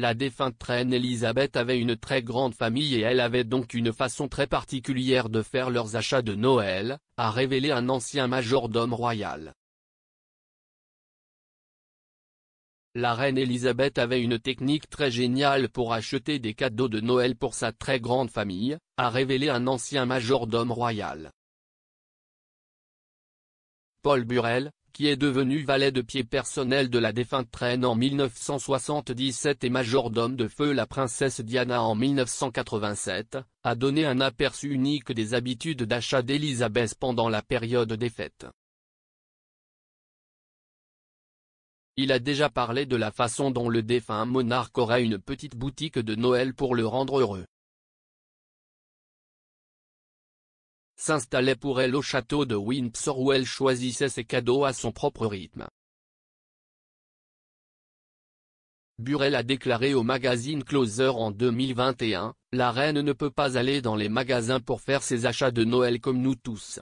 La défunte reine Elisabeth avait une très grande famille et elle avait donc une façon très particulière de faire leurs achats de Noël, a révélé un ancien majordome royal. La reine Elisabeth avait une technique très géniale pour acheter des cadeaux de Noël pour sa très grande famille, a révélé un ancien majordome royal. Paul Burel, qui est devenu valet de pied personnel de la défunte reine en 1977 et majordome de feu la princesse Diana en 1987, a donné un aperçu unique des habitudes d'achat d'Elisabeth pendant la période des fêtes. Il a déjà parlé de la façon dont le défunt monarque aurait une petite boutique de Noël pour le rendre heureux. s'installait pour elle au château de Windsor où elle choisissait ses cadeaux à son propre rythme. Burrell a déclaré au magazine Closer en 2021, « La reine ne peut pas aller dans les magasins pour faire ses achats de Noël comme nous tous.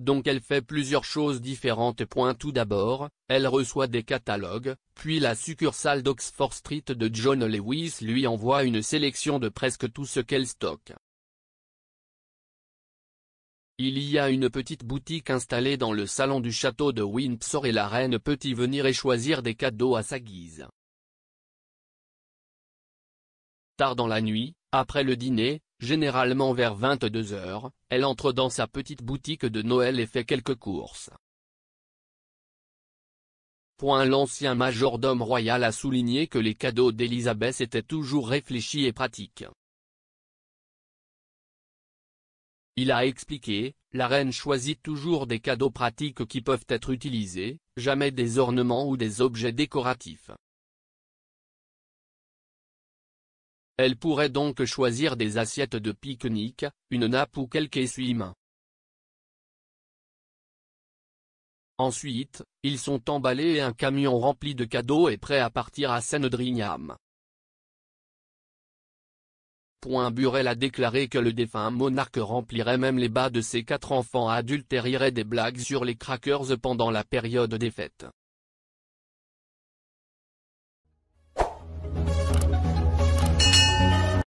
donc elle fait plusieurs choses différentes. Tout d'abord, elle reçoit des catalogues, puis la succursale d'Oxford Street de John Lewis lui envoie une sélection de presque tout ce qu'elle stocke. Il y a une petite boutique installée dans le salon du château de Windsor et la reine peut y venir et choisir des cadeaux à sa guise. Tard dans la nuit, après le dîner, Généralement vers 22 heures, elle entre dans sa petite boutique de Noël et fait quelques courses. L'ancien majordome royal a souligné que les cadeaux d'Elisabeth étaient toujours réfléchis et pratiques. Il a expliqué, la reine choisit toujours des cadeaux pratiques qui peuvent être utilisés, jamais des ornements ou des objets décoratifs. Elle pourrait donc choisir des assiettes de pique-nique, une nappe ou quelques essuie-main. Ensuite, ils sont emballés et un camion rempli de cadeaux est prêt à partir à Seine-Drignam. Point Burel a déclaré que le défunt monarque remplirait même les bas de ses quatre enfants adultes des blagues sur les crackers pendant la période des fêtes.